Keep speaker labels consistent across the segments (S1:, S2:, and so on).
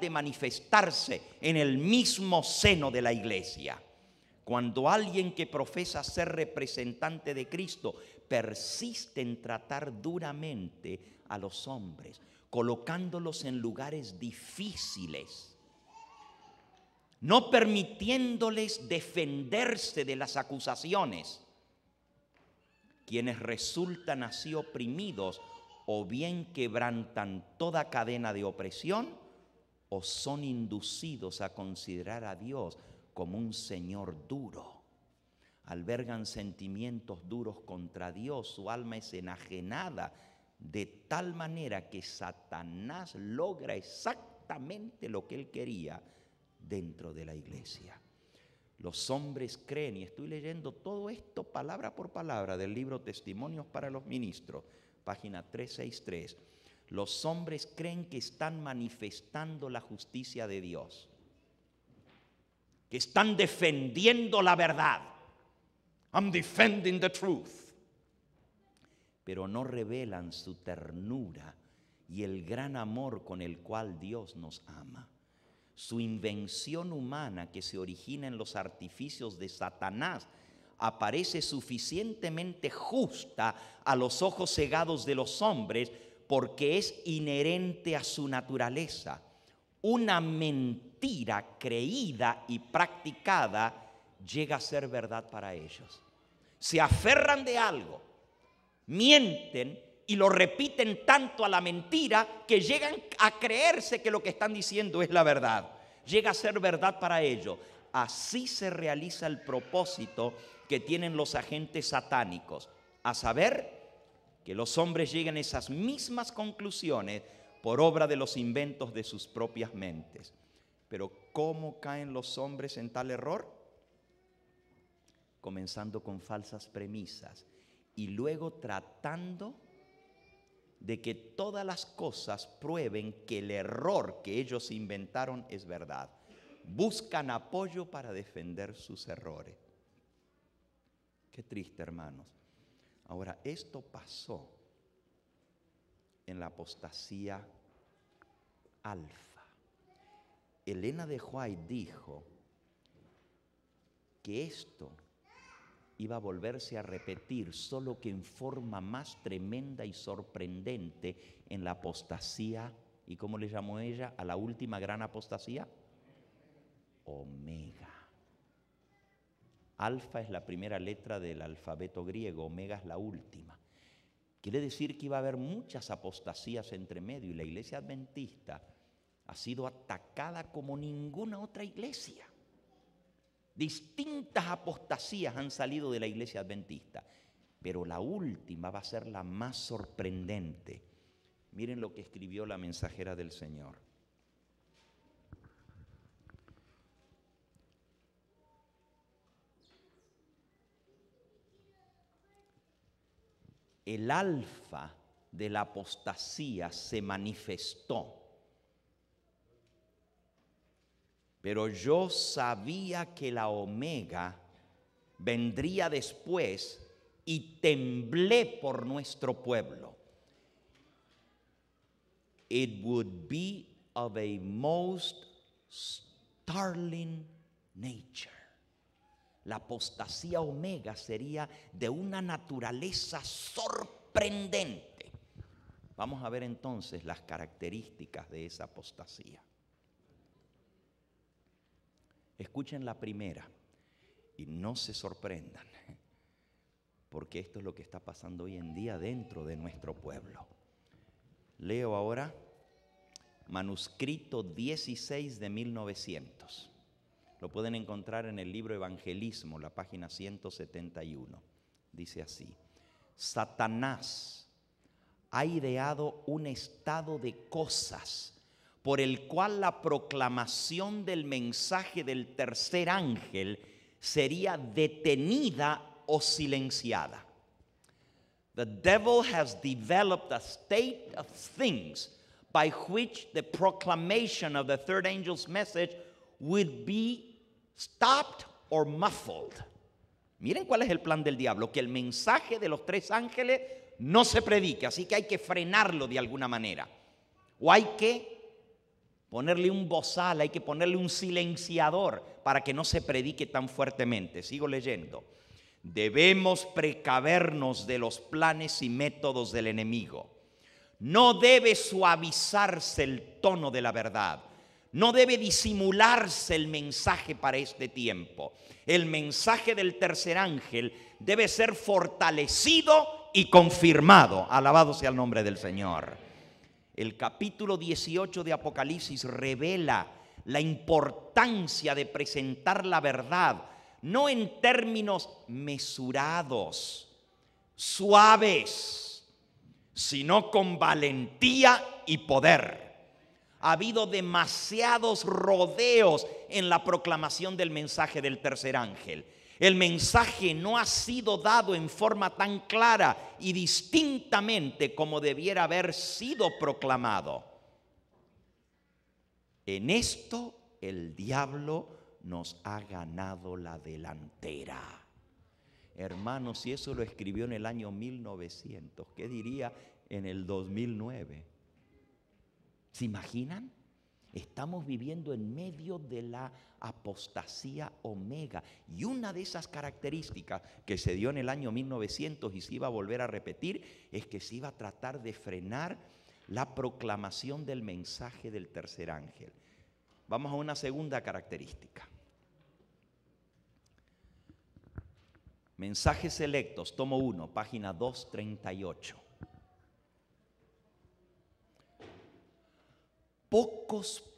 S1: de manifestarse en el mismo seno de la iglesia. Cuando alguien que profesa ser representante de Cristo persiste en tratar duramente a los hombres, colocándolos en lugares difíciles, no permitiéndoles defenderse de las acusaciones, quienes resultan así oprimidos o bien quebrantan toda cadena de opresión, o son inducidos a considerar a Dios como un Señor duro. Albergan sentimientos duros contra Dios, su alma es enajenada de tal manera que Satanás logra exactamente lo que él quería dentro de la iglesia. Los hombres creen, y estoy leyendo todo esto palabra por palabra del libro Testimonios para los Ministros, página 363 los hombres creen que están manifestando la justicia de Dios, que están defendiendo la verdad. I'm defending the truth. Pero no revelan su ternura y el gran amor con el cual Dios nos ama. Su invención humana que se origina en los artificios de Satanás aparece suficientemente justa a los ojos cegados de los hombres porque es inherente a su naturaleza. Una mentira creída y practicada llega a ser verdad para ellos. Se aferran de algo, mienten y lo repiten tanto a la mentira que llegan a creerse que lo que están diciendo es la verdad. Llega a ser verdad para ellos. Así se realiza el propósito que tienen los agentes satánicos, a saber, que los hombres lleguen a esas mismas conclusiones por obra de los inventos de sus propias mentes. Pero ¿cómo caen los hombres en tal error? Comenzando con falsas premisas y luego tratando de que todas las cosas prueben que el error que ellos inventaron es verdad. Buscan apoyo para defender sus errores. Qué triste, hermanos. Ahora, esto pasó en la apostasía alfa. Elena de Huay dijo que esto iba a volverse a repetir, solo que en forma más tremenda y sorprendente en la apostasía, ¿y cómo le llamó ella? A la última gran apostasía, Omega. Alfa es la primera letra del alfabeto griego, omega es la última. Quiere decir que iba a haber muchas apostasías entre medio y la iglesia adventista ha sido atacada como ninguna otra iglesia. Distintas apostasías han salido de la iglesia adventista, pero la última va a ser la más sorprendente. Miren lo que escribió la mensajera del Señor. el alfa de la apostasía se manifestó. Pero yo sabía que la omega vendría después y temblé por nuestro pueblo. It would be of a most startling nature. La apostasía omega sería de una naturaleza sorprendente. Vamos a ver entonces las características de esa apostasía. Escuchen la primera y no se sorprendan, porque esto es lo que está pasando hoy en día dentro de nuestro pueblo. Leo ahora manuscrito 16 de 1900. Lo pueden encontrar en el libro Evangelismo, la página 171. Dice así, Satanás ha ideado un estado de cosas por el cual la proclamación del mensaje del tercer ángel sería detenida o silenciada. The devil has developed a state of things by which the proclamation of the third angel's message would be stopped or muffled. Miren cuál es el plan del diablo, que el mensaje de los tres ángeles no se predique, así que hay que frenarlo de alguna manera. O hay que ponerle un bozal, hay que ponerle un silenciador para que no se predique tan fuertemente. Sigo leyendo. Debemos precavernos de los planes y métodos del enemigo. No debe suavizarse el tono de la verdad no debe disimularse el mensaje para este tiempo. El mensaje del tercer ángel debe ser fortalecido y confirmado. Alabado sea el nombre del Señor. El capítulo 18 de Apocalipsis revela la importancia de presentar la verdad, no en términos mesurados, suaves, sino con valentía y poder. Ha habido demasiados rodeos en la proclamación del mensaje del tercer ángel. El mensaje no ha sido dado en forma tan clara y distintamente como debiera haber sido proclamado. En esto el diablo nos ha ganado la delantera. Hermanos, si eso lo escribió en el año 1900, ¿qué diría en el 2009? ¿Se imaginan? Estamos viviendo en medio de la apostasía omega. Y una de esas características que se dio en el año 1900 y se iba a volver a repetir es que se iba a tratar de frenar la proclamación del mensaje del tercer ángel. Vamos a una segunda característica. Mensajes selectos, tomo 1, página 238.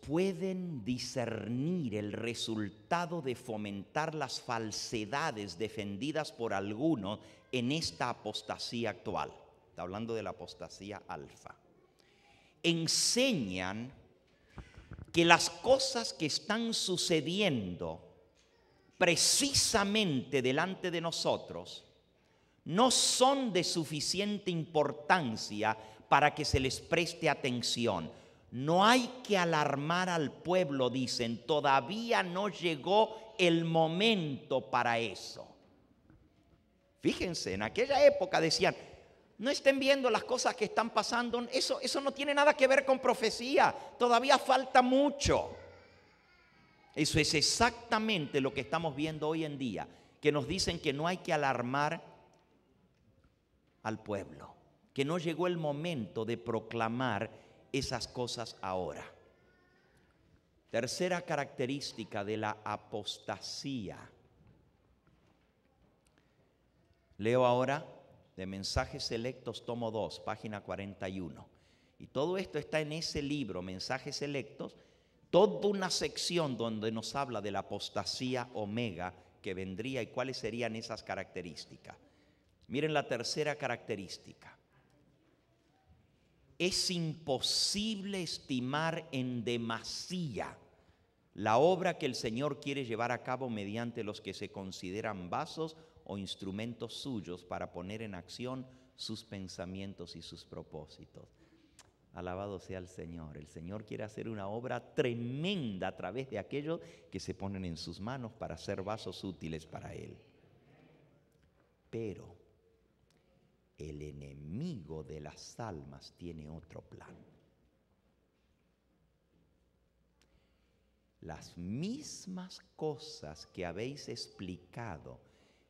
S1: pueden discernir el resultado de fomentar las falsedades defendidas por algunos en esta apostasía actual. Está hablando de la apostasía alfa. Enseñan que las cosas que están sucediendo precisamente delante de nosotros no son de suficiente importancia para que se les preste atención no hay que alarmar al pueblo, dicen, todavía no llegó el momento para eso. Fíjense, en aquella época decían, no estén viendo las cosas que están pasando, eso, eso no tiene nada que ver con profecía, todavía falta mucho. Eso es exactamente lo que estamos viendo hoy en día, que nos dicen que no hay que alarmar al pueblo, que no llegó el momento de proclamar esas cosas ahora. Tercera característica de la apostasía. Leo ahora de Mensajes Selectos, tomo 2, página 41. Y todo esto está en ese libro, Mensajes Selectos, toda una sección donde nos habla de la apostasía omega que vendría y cuáles serían esas características. Miren la tercera característica es imposible estimar en demasía la obra que el Señor quiere llevar a cabo mediante los que se consideran vasos o instrumentos suyos para poner en acción sus pensamientos y sus propósitos. Alabado sea el Señor. El Señor quiere hacer una obra tremenda a través de aquellos que se ponen en sus manos para ser vasos útiles para Él. Pero el enemigo de las almas tiene otro plan. Las mismas cosas que habéis explicado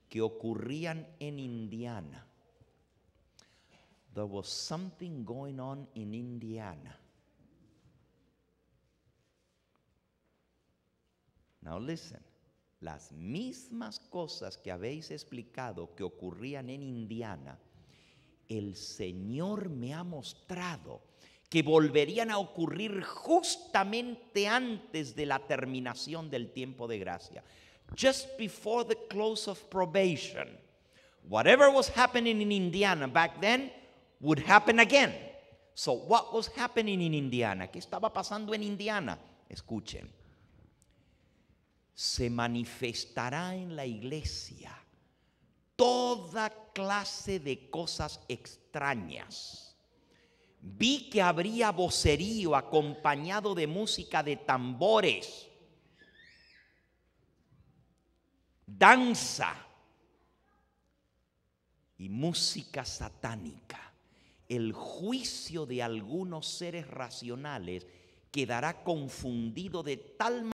S1: que ocurrían en Indiana. There was something going on in Indiana. Now listen, las mismas cosas que habéis explicado que ocurrían en Indiana el Señor me ha mostrado que volverían a ocurrir justamente antes de la terminación del tiempo de gracia. Just before the close of probation, whatever was happening in Indiana back then would happen again. So, what was happening in Indiana? ¿Qué estaba pasando en Indiana? Escuchen. Se manifestará en la iglesia toda clase de cosas extrañas. Vi que habría vocerío acompañado de música de tambores, danza y música satánica. El juicio de algunos seres racionales quedará confundido de tal manera